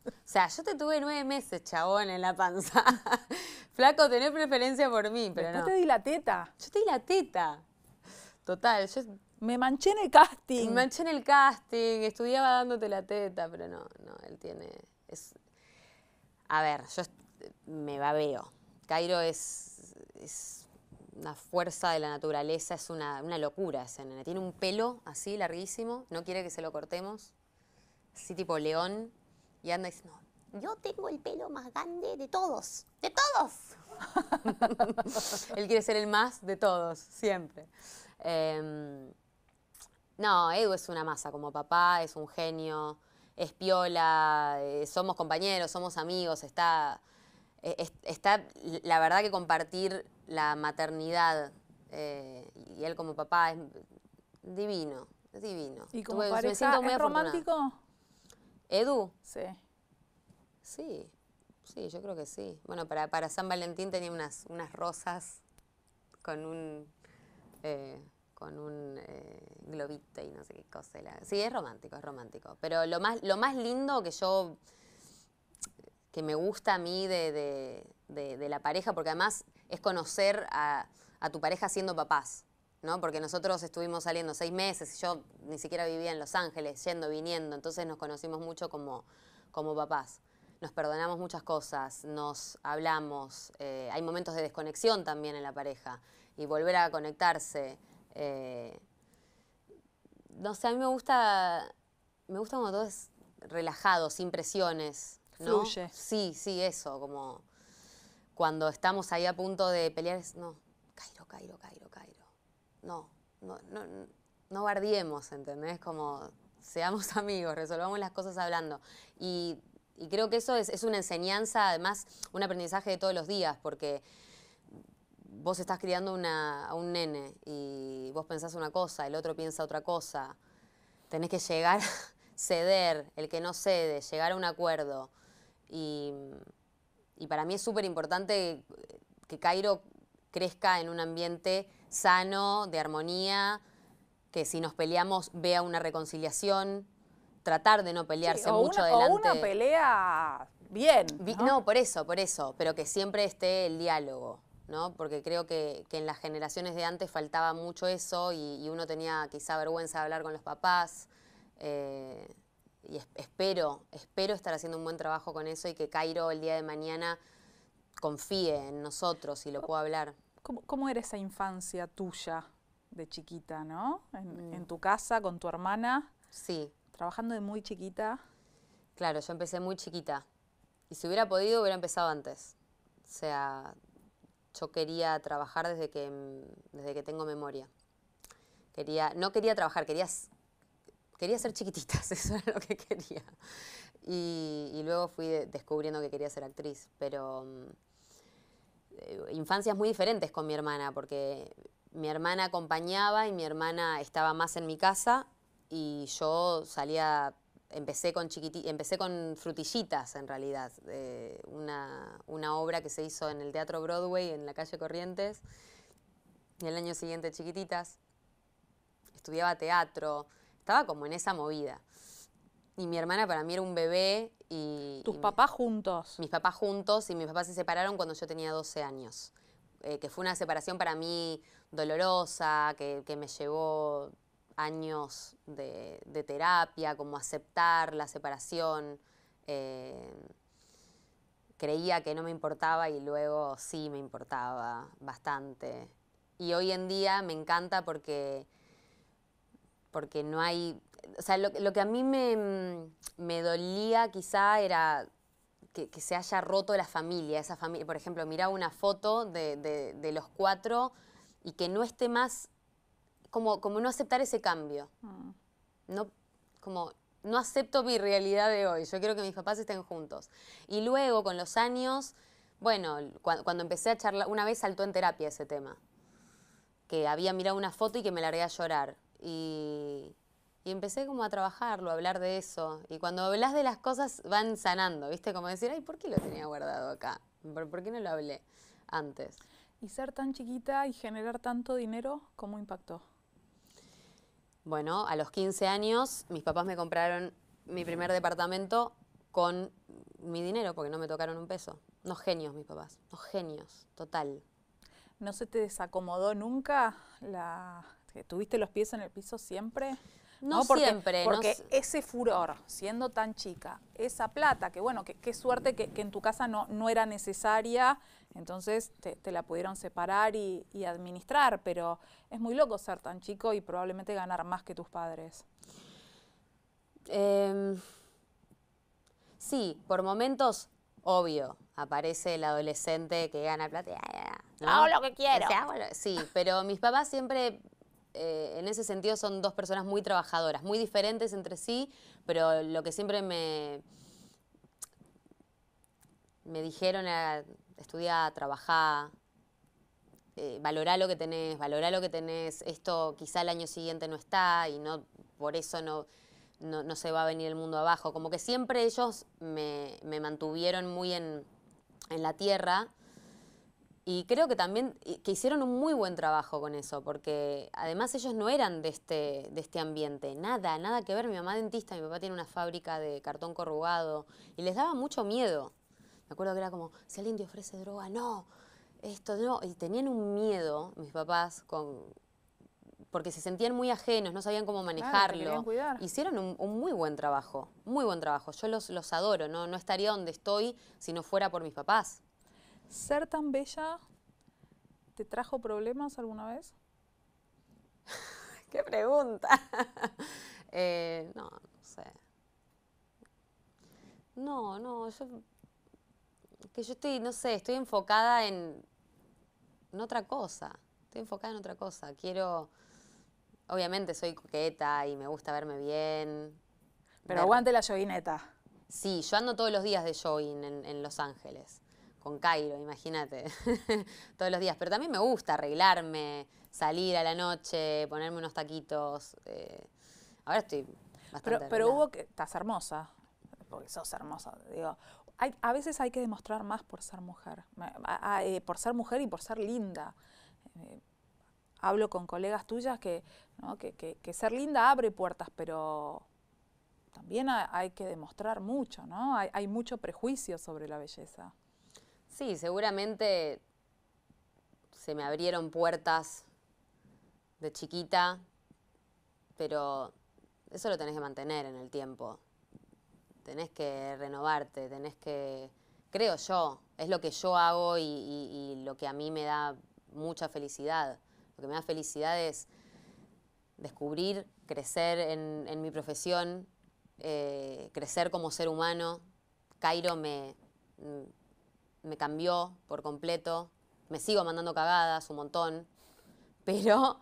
o sea, yo te tuve nueve meses, chabón, en la panza. Flaco, tenés preferencia por mí, pero no. no. te di la teta. Yo te di la teta. Total, yo... Me manché en el casting. Me manché en el casting, estudiaba dándote la teta, pero no, no, él tiene... A ver, yo me babeo. Cairo es la fuerza de la naturaleza, es una, locura Tiene un pelo así larguísimo, no quiere que se lo cortemos, así tipo león, y anda dice, no, yo tengo el pelo más grande de todos, de todos. Él quiere ser el más de todos, siempre. Em, no, Edu es una masa como papá, es un genio, es piola, eh, somos compañeros, somos amigos, está, eh, está, la verdad que compartir la maternidad eh, y él como papá es divino, es divino. ¿Y como pareja es romántico? ¿Edu? Sí. Sí, sí, yo creo que sí. Bueno, para, para San Valentín tenía unas, unas rosas con un... Eh, con un eh, globito y no sé qué cosa. Sí, es romántico, es romántico. Pero lo más, lo más lindo que yo, que me gusta a mí de, de la pareja, porque además es conocer a, tu pareja siendo papás. ¿no? Porque nosotros estuvimos saliendo seis meses, y yo ni siquiera vivía en Los Ángeles, yendo, viniendo, entonces nos conocimos mucho como, como papás. Nos perdonamos muchas cosas, nos hablamos, eh, hay momentos de desconexión también en la pareja y volver a conectarse. Eh, no sé, a mí me gusta, me gusta como todo es relajado, sin presiones. ¿no? Sí, sí, eso, como cuando estamos ahí a punto de pelear, es no, Cairo, Cairo, Cairo, Cairo. No, no, no, no bardiemos, ¿entendés? Como seamos amigos, resolvamos las cosas hablando. Y, creo que eso es, una enseñanza, además, un aprendizaje de todos los días, porque vos estás criando a un nene y vos pensás una cosa, el otro piensa otra cosa. Tenés que llegar, ceder, el que no cede, llegar a un acuerdo. Y y para mí es súper importante eh, que Cairo crezca en un ambiente sano, de armonía, que si nos peleamos vea una reconciliación, tratar de no pelearse mucho adelante. O una pelea bien. ¿no? por eso, por eso, pero que siempre esté el diálogo, ¿no? Porque creo que, en las generaciones de antes faltaba mucho eso y, uno tenía quizá vergüenza de hablar con los papás. Eh, y espero, espero estar haciendo un buen trabajo con eso y que Cairo el día de mañana confíe en nosotros y lo pueda hablar. ¿Cómo, era esa infancia tuya de chiquita, no? Mm. En, tu casa, con tu hermana. Sí. Trabajando de muy chiquita. Claro, yo empecé muy chiquita. Y si hubiera podido, hubiera empezado antes. O sea, yo quería trabajar desde que, desde que tengo memoria. Quería, no quería trabajar, quería quería ser chiquititas, eso era lo que quería. Y, luego fui descubriendo que quería ser actriz, pero mm, eh, infancias muy diferentes con mi hermana, porque mi hermana acompañaba y mi hermana estaba más en mi casa y yo salía, empecé con, empecé con frutillitas en realidad, una, una obra que se hizo en el Teatro Broadway, en la calle Corrientes, y el año siguiente chiquititas. Estudiaba teatro, estaba como en esa movida. Y mi hermana para mí era un bebé y... ¿Tus papás juntos? Mis papás juntos y mis papás se separaron cuando yo tenía 12 años. Eh, que fue una separación para mí dolorosa, que, me llevó años de, terapia, como aceptar la separación. Eh, creía que no me importaba y luego sí me importaba bastante. Y hoy en día me encanta porque porque no hay, o sea, lo, que a mí me, mm, dolía quizá era que, se haya roto la familia, esa familia, por ejemplo, miraba una foto de, los cuatro y que no esté más, como, como no aceptar ese cambio, mm. no, como no acepto mi realidad de hoy, yo quiero que mis papás estén juntos. Y luego, con los años, bueno, cuando empecé a charlar, una vez saltó en terapia ese tema, que había mirado una foto y que me largué a llorar y, empecé como a trabajarlo, a hablar de eso. Y cuando hablas de las cosas van sanando, ¿viste? Como decir, ay, ¿por qué lo tenía guardado acá? ¿Por, qué no lo hablé antes? ¿Y ser tan chiquita y generar tanto dinero, cómo impactó? Bueno, a los 15 años mis papás me compraron mi primer departamento con mi dinero, porque no me tocaron un peso. No genios mis papás, no genios, total. ¿No se te desacomodó nunca la, ¿Tuviste los pies en el piso siempre? No, ¿no? Porque, siempre. Porque ese furor, siendo tan chica, esa plata, que bueno, qué suerte que, en tu casa no, no era necesaria, entonces te, la pudieron separar y, administrar, pero es muy loco ser tan chico y probablemente ganar más que tus padres. Em, sí, por momentos, obvio, aparece el adolescente que gana plata. Hago lo que quiero. sí, pero mis papás siempre eh, en ese sentido son dos personas muy trabajadoras, muy diferentes entre sí, pero lo que siempre me, me dijeron era estudia, trabajar, eh, lo que tenés, valorar lo que tenés, esto quizá el año siguiente no está y no por eso no, se va a venir el mundo abajo. Como que siempre ellos me, mantuvieron muy en, en la tierra y creo que también que hicieron un muy buen trabajo con eso, porque además ellos no eran de este, de este ambiente, nada, nada que ver. Mi mamá dentista, mi papá tiene una fábrica de cartón corrugado y les daba mucho miedo. Me acuerdo que era como, si alguien te ofrece droga, no, esto no. Y tenían un miedo, mis papás, con, porque se sentían muy ajenos, no sabían cómo manejarlo. Hicieron un, muy buen trabajo, muy buen trabajo. Yo los, los adoro, ¿no? no estaría donde estoy si no fuera por mis papás. ¿Ser tan bella te trajo problemas alguna vez? ¡Qué pregunta! Eh, no, no sé. No, no, yo. Que yo estoy, no sé, estoy enfocada en. otra cosa. Estoy enfocada en otra cosa. Quiero. Obviamente soy coqueta y me gusta verme bien. Pero aguante la showineta. Sí, yo ando todos los días de showin en Los Ángeles con Cairo, imagínate, todos los días. Pero también me gusta arreglarme, salir a la noche, ponerme unos taquitos. Eh, ahora estoy bastante. Pero, pero hubo que. Estás hermosa, porque sos hermosa. Digo, a veces hay que demostrar más por ser mujer, eh, por ser mujer y por ser linda. Eh, hablo con colegas tuyas que, que, ser linda abre puertas, pero también hay, que demostrar mucho, ¿no? Hay, hay mucho prejuicio sobre la belleza. Sí, seguramente se me abrieron puertas de chiquita, pero eso lo tenés que mantener en el tiempo. Tenés que renovarte, tenés que, creo yo, es lo que yo hago y, lo que a mí me da mucha felicidad. Lo que me da felicidad es descubrir, crecer en, mi profesión, eh, crecer como ser humano. Cairo me, me cambió por completo, me sigo mandando cagadas un montón, pero,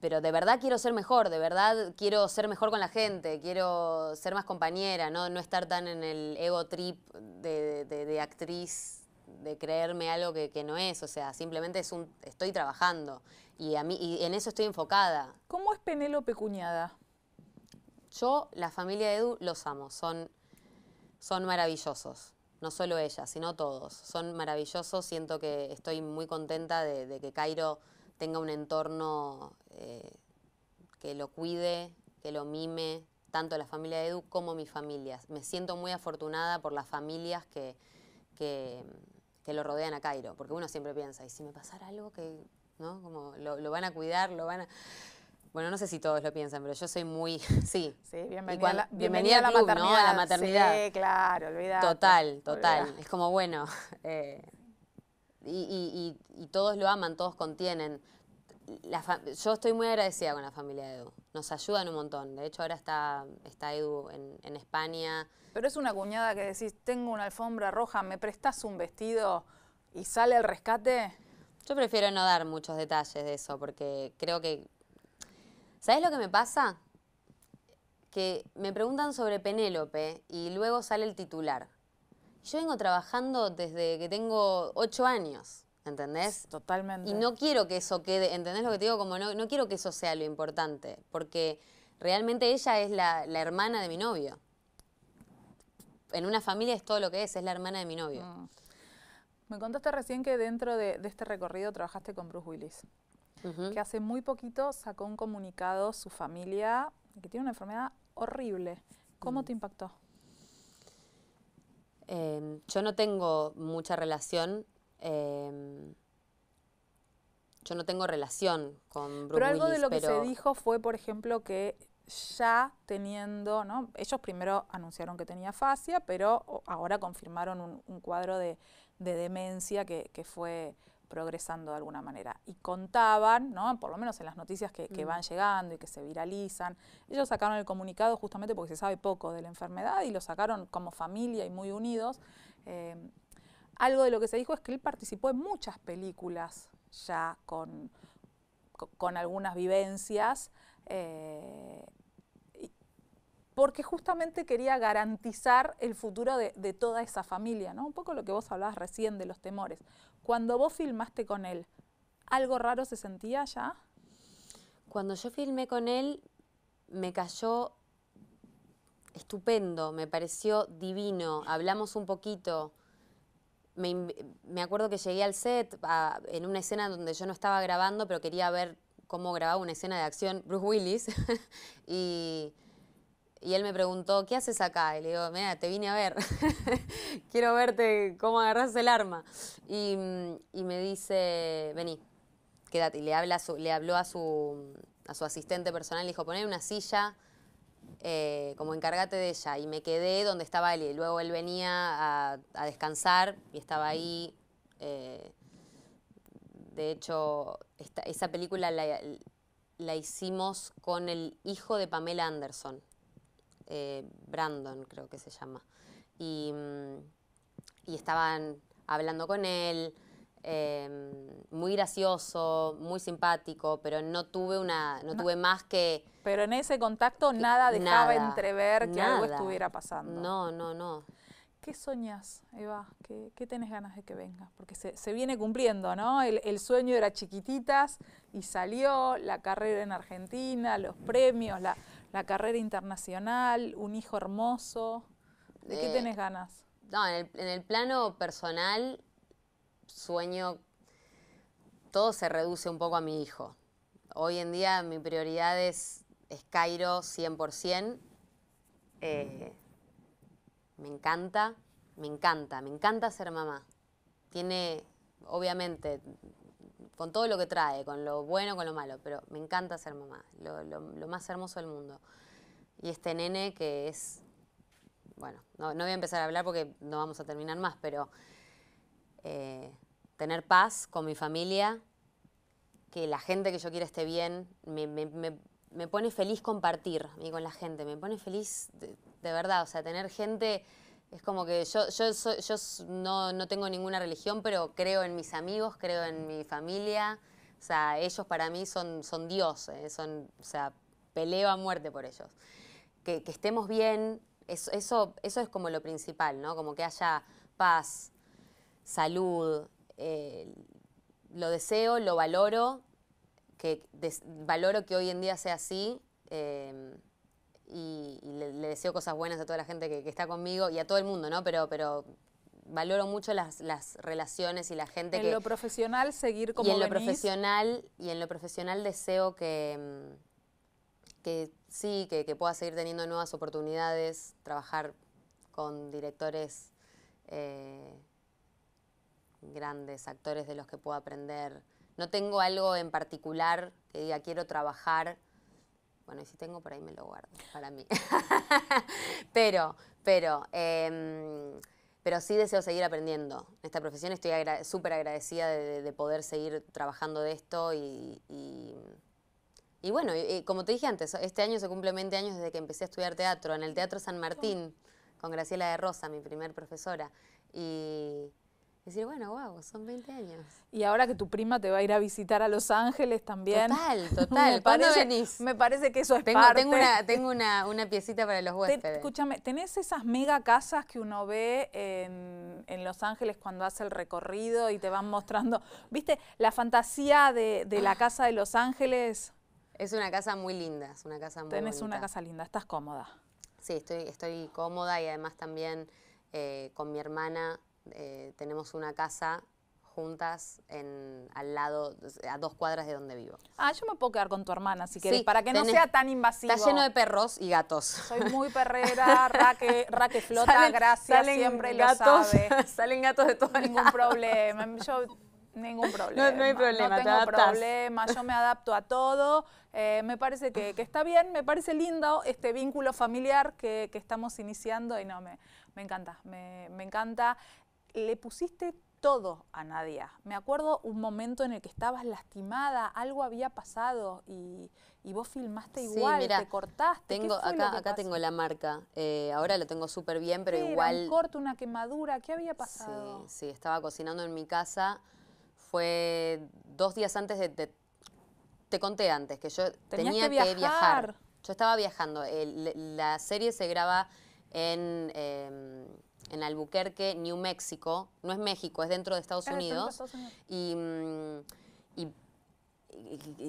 pero de verdad quiero ser mejor, de verdad quiero ser mejor con la gente, quiero ser más compañera, no, no estar tan en el ego trip de, actriz, de creerme algo que, no es, o sea, simplemente es un, estoy trabajando y, a mí, en eso estoy enfocada. ¿Cómo es Penélope Cuñada? Yo, la familia de Edu, los amo, son maravillosos no solo ella, sino todos. Son maravillosos, siento que estoy muy contenta de, que Cairo tenga un entorno eh, que lo cuide, que lo mime, tanto la familia de Edu como mi familia. Me siento muy afortunada por las familias que, que, lo rodean a Cairo, porque uno siempre piensa, ¿y si me pasara algo que, no? Como lo, lo van a cuidar, lo van a... Bueno, no sé si todos lo piensan, pero yo soy muy. Sí. Sí, bienvenida, a la maternidad. A la maternidad. Sí, claro, Total, total. Es como bueno. Eh, y, todos lo aman, todos contienen. yo estoy muy agradecida con la familia de Edu. Nos ayudan un montón. De hecho, ahora está, está Edu en, España. Pero es una cuñada que decís: tengo una alfombra roja, ¿me prestas un vestido y sale al rescate? Yo prefiero no dar muchos detalles de eso porque creo que ¿Sabes lo que me pasa? Que me preguntan sobre Penélope y luego sale el titular. Yo vengo trabajando desde que tengo ocho años, ¿entendés? Totalmente. Y no quiero que eso quede, ¿entendés lo que te digo? Como no, quiero que eso sea lo importante, porque realmente ella es la, hermana de mi novio. En una familia es todo lo que es, es la hermana de mi novio. Mm. Me contaste recién que dentro de este recorrido trabajaste con Bruce Willis que hace muy poquito sacó un comunicado su familia que tiene una enfermedad horrible. ¿Cómo mm. te impactó? Em, yo no tengo mucha relación. Em, yo no tengo relación con Pero algo de lo que se dijo fue, por ejemplo, que ya teniendo, ¿no? Ellos primero anunciaron que tenía fascia, pero ahora confirmaron un, cuadro de, demencia que, fue progresando de alguna manera. Y contaban, por lo menos en las noticias que, mm. van llegando y que se viralizan, ellos sacaron el comunicado justamente porque se sabe poco de la enfermedad y lo sacaron como familia y muy unidos. Eh, algo de lo que se dijo es que él participó en muchas películas ya con, algunas vivencias. Eh, porque justamente quería garantizar el futuro de, toda esa familia, Un poco lo que vos hablabas recién de los temores. Cuando vos filmaste con él, ¿algo raro se sentía ya? Cuando yo filmé con él, me cayó estupendo, me pareció divino. Hablamos un poquito. Me, acuerdo que llegué al set en una escena donde yo no estaba grabando, pero quería ver cómo grababa una escena de acción Bruce Willis. y y él me preguntó, ¿qué haces acá? Y le digo, mira, te vine a ver. Quiero verte cómo agarras el arma. Mm, y, me dice, vení, quédate. Y le, habla le habló a su, a su asistente personal, le dijo, poné una silla, eh, como encárgate de ella. Y me quedé donde estaba él. Y luego él venía a, descansar y estaba ahí. Eh, de hecho, esa película la, la hicimos con el hijo de Pamela Anderson eh, Brandon creo que se llama, y, mm, estaban hablando con él, em, muy gracioso, muy simpático, pero no tuve una, no, tuve más que. Pero en ese contacto nada dejaba entrever que algo estuviera pasando. No, no, no. ¿Qué soñas Eva? ¿Qué, tenés ganas de que venga? Porque se, se viene cumpliendo, ¿no? El, el, sueño era chiquititas y salió, la carrera en Argentina, los premios, la, la carrera internacional, un hijo hermoso. ¿De qué eh, tenés ganas? No, en el, plano personal sueño, todo se reduce un poco a mi hijo. Hoy en día mi prioridad es, es Cairo 100%. Eh, me encanta, me encanta, me encanta ser mamá. Tiene, obviamente, con todo lo que trae, con lo bueno, con lo malo, pero me encanta ser mamá, lo, más hermoso del mundo. Y este nene que es, bueno, no, voy a empezar a hablar porque no vamos a terminar más, pero eh, tener paz con mi familia, que la gente que yo quiero esté bien, me, pone feliz compartir con la gente, me pone feliz de verdad, o sea, tener gente es como que yo, yo, yo no, tengo ninguna religión, pero creo en mis amigos, creo en mi familia. O sea, ellos para mí son, son Dios, son, o sea, peleo a muerte por ellos. Que, estemos bien, eso, eso, es como lo principal, ¿no? Como que haya paz, salud, eh, lo deseo, lo valoro, que valoro que hoy en día sea así. Eh, y, le, deseo cosas buenas a toda la gente que, está conmigo y a todo el mundo, ¿no? Pero, pero valoro mucho las, relaciones y la gente que... En lo profesional seguir como Y en lo profesional, y en lo profesional deseo que, mm, sí, que, pueda seguir teniendo nuevas oportunidades, trabajar con directores eh, grandes, actores de los que puedo aprender. No tengo algo en particular que diga quiero trabajar bueno, y si tengo por ahí me lo guardo para mí. pero, pero, em, pero sí deseo seguir aprendiendo. En esta profesión estoy súper agradecida de, poder seguir trabajando de esto y, y bueno, como te dije antes, este año se cumple 20 años desde que empecé a estudiar teatro en el Teatro San Martín, con Graciela de Rosa, mi primer profesora. Y, decir, bueno, guau, son 20 años. Y ahora que tu prima te va a ir a visitar a Los Ángeles también. Total, total. me, parece, venís? me parece que eso es tengo, parte. Tengo, una, piecita para los huéspedes. escúchame, ¿tenés esas mega casas que uno ve en, Los Ángeles cuando hace el recorrido y te van mostrando? ¿Viste la fantasía de, la ah. casa de Los Ángeles? Es una casa muy linda, es una casa muy Tenés una casa linda, estás cómoda. Sí, estoy, estoy cómoda y además también eh, con mi hermana eh, tenemos una casa juntas al lado, a dos cuadras de donde vivo. Ah, yo me puedo quedar con tu hermana, si quieres, para que no sea tan invasivo. Está lleno de perros y gatos. Soy muy perrera, raque, raque flota, gracias, siempre gatos, lo sabe. Salen gatos de todo Ningún problema, yo... Ningún problema. No, hay problema. No tengo problema, yo me adapto a todo. Eh, me parece que, está bien, me parece lindo este vínculo familiar que, estamos iniciando y no, me, me encanta, me encanta le pusiste todo a Nadia. Me acuerdo un momento en el que estabas lastimada, algo había pasado y, vos filmaste igual, te cortaste. acá tengo la marca, eh, ahora lo tengo súper bien, pero igual... Era un una quemadura, ¿qué había pasado? Sí, estaba cocinando en mi casa, fue dos días antes de... te conté antes que yo tenía que viajar. Yo estaba viajando, la serie se graba en... Em, en Albuquerque, New Mexico. No es México, es dentro de Estados, Unidos, mm, Y,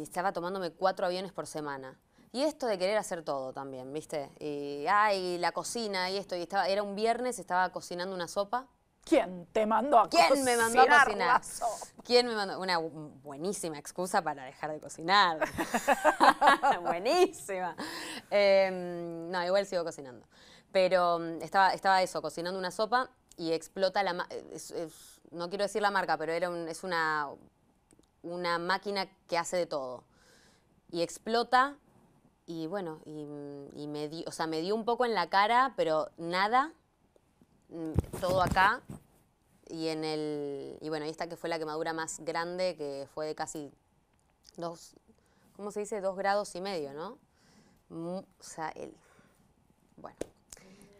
estaba tomándome cuatro aviones por semana. Y esto de querer hacer todo también, ¿viste? Y, ay, la cocina y esto. Y estaba, era un viernes, estaba cocinando una sopa. ¿Quién te mandó a cocinar? ¿Quién me mandó a cocinar? ¿Quién me mandó? Una buenísima excusa para dejar de cocinar. buenísima. Em, no, igual sigo cocinando. Pero mm, estaba, estaba eso, cocinando una sopa y explota la... Eh, no quiero decir la marca, pero era un, es una, una máquina que hace de todo. Y explota y bueno, y, mm, me, o sea, me dio un poco en la cara, pero nada, mm, todo acá. Y en el. Y bueno, esta que fue la quemadura más grande, que fue de casi dos, ¿cómo se dice? Dos grados y medio, ¿no? O sea, el. Bueno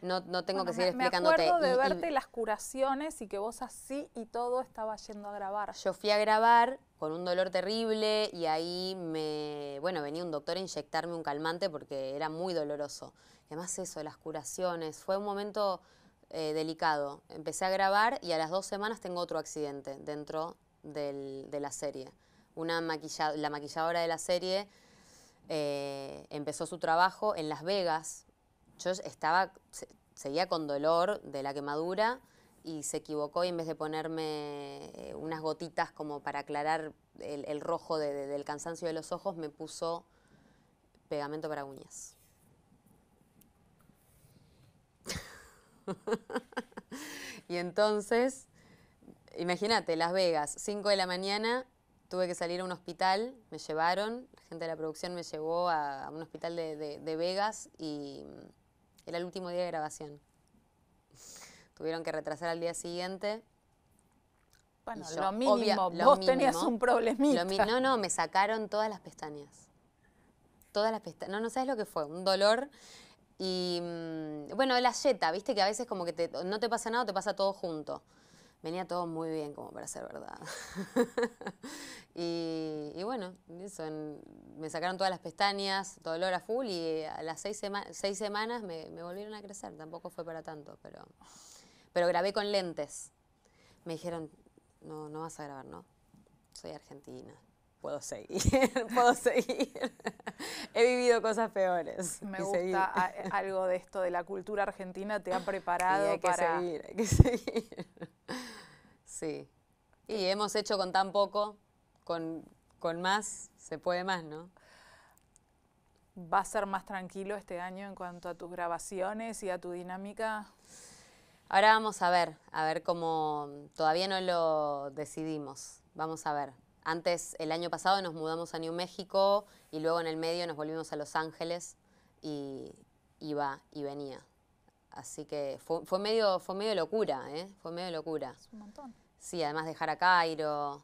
no, no tengo que seguir explicando. explicándote. Me de verte las curaciones y que vos así y todo estaba yendo a grabar. Yo fui a grabar con un dolor terrible y ahí me, bueno, venía un doctor a inyectarme un calmante porque era muy doloroso. Y además eso, las curaciones, fue un momento eh, delicado. Empecé a grabar y a las dos semanas tengo otro accidente dentro del, de la serie. Una la maquilladora de la serie eh, empezó su trabajo en Las Vegas, yo estaba, seguía con dolor de la quemadura y se equivocó y en vez de ponerme eh, unas gotitas como para aclarar el, rojo del cansancio de los ojos, me puso pegamento para uñas. y entonces, imagínate, Las Vegas, 5 de la mañana, tuve que salir a un hospital, me llevaron, la gente de la producción me llevó a, un hospital de Vegas y era el último día de grabación. Tuvieron que retrasar al día siguiente. Bueno, lo mínimo, vos tenías un problemita. no, no, me sacaron todas las pestañas. Todas las pestañas. No, no sabes lo que fue, un dolor. Y mm, bueno, la yeta, viste que a veces como que no te pasa nada, te pasa todo junto venía todo muy bien como para ser verdad. y, bueno, eso, me sacaron todas las pestañas, todo el era full y a las seis, semanas me, me, volvieron a crecer, tampoco fue para tanto, pero, pero grabé con lentes. Me dijeron, no, no vas a grabar, ¿no? Soy argentina puedo seguir, puedo seguir. He vivido cosas peores. Me gusta eh, algo de esto de la cultura argentina, te ha preparado hay que para... Seguir, hay que seguir. Sí. Y hemos hecho con tan poco, con más, se puede más, ¿no? ¿Va a ser más tranquilo este año en cuanto a tus grabaciones y a tu dinámica? Ahora vamos a ver, a ver cómo todavía no lo decidimos. Vamos a ver, antes, el año pasado, nos mudamos a New México y luego en el medio nos volvimos a Los Ángeles y iba y venía. Así que fue, medio, fue medio locura, ¿eh? Fue medio locura. Es un montón. Sí, además dejar a Cairo.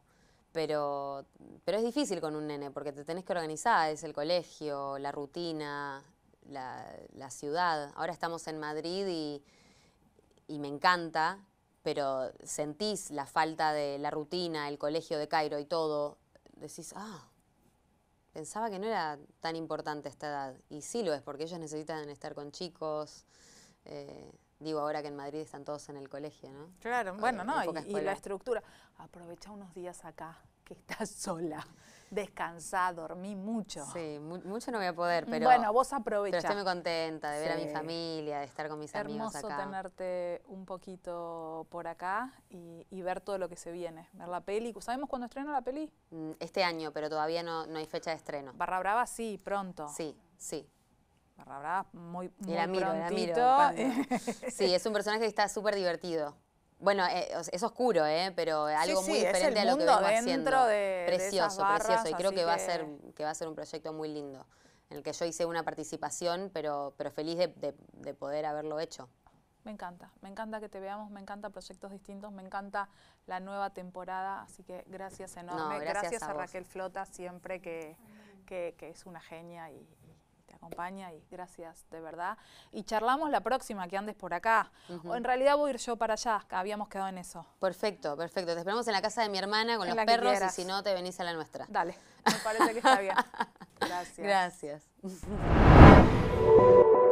Pero, pero es difícil con un nene porque te tenés que organizar, es el colegio, la rutina, la, la ciudad. Ahora estamos en Madrid y, y me encanta pero sentís la falta de la rutina, el colegio de Cairo y todo, decís, ah, pensaba que no era tan importante esta edad. Y sí lo es, porque ellos necesitan estar con chicos. Eh, digo, ahora que en Madrid están todos en el colegio, ¿no? Claro, bueno, no, y, la estructura. Aprovecha unos días acá que estás sola. descansada, dormí mucho. Sí, mucho no voy a poder, pero. Bueno, vos aprovechás. Pero estoy muy contenta de ver a mi familia, de estar con mis amigos acá. Hermoso tenerte un poquito por acá y, ver todo lo que se viene. Ver la peli. ¿Sabemos cuándo estrena la peli? Mm, este año, pero todavía no, hay fecha de estreno. Barra Brava sí, pronto. Sí, sí. Barra Brava muy, muy sí, es un personaje que está súper divertido. Bueno, eh, es oscuro, ¿eh? pero algo muy diferente a lo que va haciendo. precioso, precioso. Y creo que, Va a ser, que va a ser un proyecto muy lindo, en el que yo hice una participación, pero, pero feliz de, poder haberlo hecho. Me encanta, me encanta que te veamos, me encanta proyectos distintos, me encanta la nueva temporada, así que gracias enorme. gracias, a, Raquel Flota siempre que, que es una genia y, acompaña y gracias de verdad. Y charlamos la próxima que andes por acá. O en realidad voy a ir yo para allá, habíamos quedado en eso. Perfecto, perfecto. Te esperamos en la casa de mi hermana con los perros y si no te venís a la nuestra. Dale, me parece que está bien. Gracias. Gracias.